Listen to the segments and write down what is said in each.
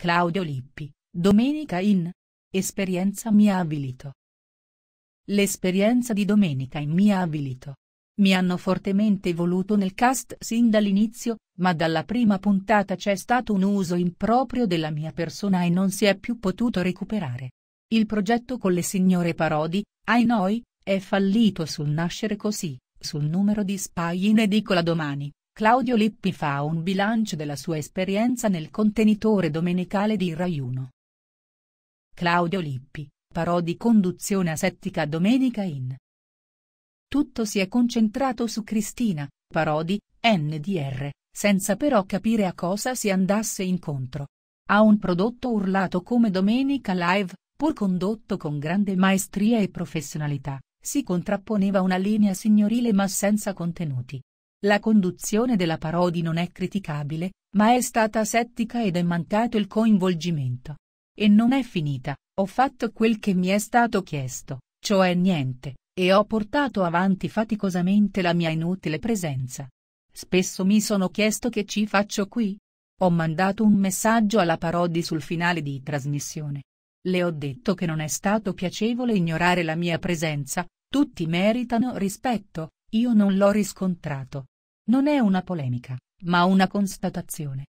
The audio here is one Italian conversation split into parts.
Claudio Lippi, Domenica in. Esperienza mi ha abilito. L'esperienza di Domenica in mi ha abilito. Mi hanno fortemente voluto nel cast sin dall'inizio, ma dalla prima puntata c'è stato un uso improprio della mia persona e non si è più potuto recuperare. Il progetto con le signore Parodi, ai noi, è fallito sul nascere così, sul numero di spy in edicola domani. Claudio Lippi fa un bilancio della sua esperienza nel contenitore domenicale di Rai 1. Claudio Lippi, parodi conduzione asettica domenica in. Tutto si è concentrato su Cristina, parodi, NDR, senza però capire a cosa si andasse incontro. Ha un prodotto urlato come Domenica Live, pur condotto con grande maestria e professionalità, si contrapponeva una linea signorile ma senza contenuti la conduzione della Parodi non è criticabile, ma è stata settica ed è mancato il coinvolgimento. E non è finita, ho fatto quel che mi è stato chiesto, cioè niente, e ho portato avanti faticosamente la mia inutile presenza. Spesso mi sono chiesto che ci faccio qui. Ho mandato un messaggio alla Parodi sul finale di trasmissione. Le ho detto che non è stato piacevole ignorare la mia presenza, tutti meritano rispetto, io non l'ho riscontrato, non è una polemica, ma una constatazione.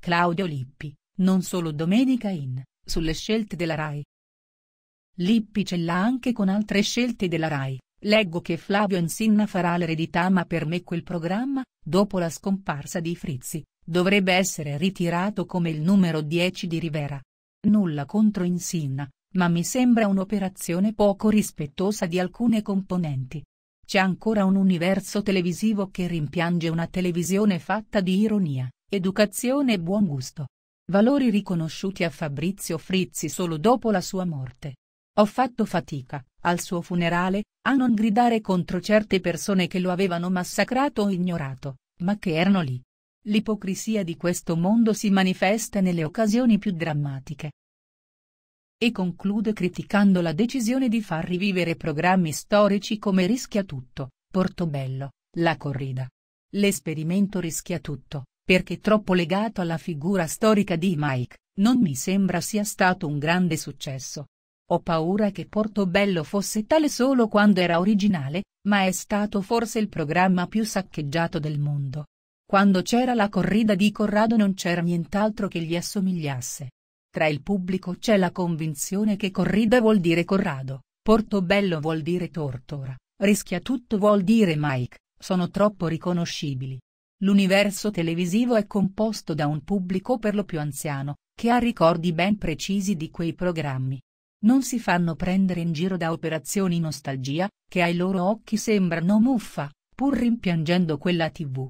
Claudio Lippi, non solo Domenica in, sulle scelte della RAI. Lippi ce l'ha anche con altre scelte della RAI, leggo che Flavio Insinna farà l'eredità ma per me quel programma, dopo la scomparsa di Frizzi, dovrebbe essere ritirato come il numero 10 di Rivera. Nulla contro Insinna, ma mi sembra un'operazione poco rispettosa di alcune componenti. C'è ancora un universo televisivo che rimpiange una televisione fatta di ironia, educazione e buon gusto. Valori riconosciuti a Fabrizio Frizzi solo dopo la sua morte. Ho fatto fatica, al suo funerale, a non gridare contro certe persone che lo avevano massacrato o ignorato, ma che erano lì. L'ipocrisia di questo mondo si manifesta nelle occasioni più drammatiche. E conclude criticando la decisione di far rivivere programmi storici come Rischia Tutto, Portobello, La Corrida. L'esperimento Rischia Tutto, perché troppo legato alla figura storica di Mike, non mi sembra sia stato un grande successo. Ho paura che Portobello fosse tale solo quando era originale, ma è stato forse il programma più saccheggiato del mondo. Quando c'era la corrida di Corrado non c'era nient'altro che gli assomigliasse. Tra il pubblico c'è la convinzione che corrida vuol dire Corrado, Portobello vuol dire Tortora, rischia tutto vuol dire Mike, sono troppo riconoscibili. L'universo televisivo è composto da un pubblico per lo più anziano, che ha ricordi ben precisi di quei programmi. Non si fanno prendere in giro da operazioni nostalgia, che ai loro occhi sembrano muffa, pur rimpiangendo quella tv.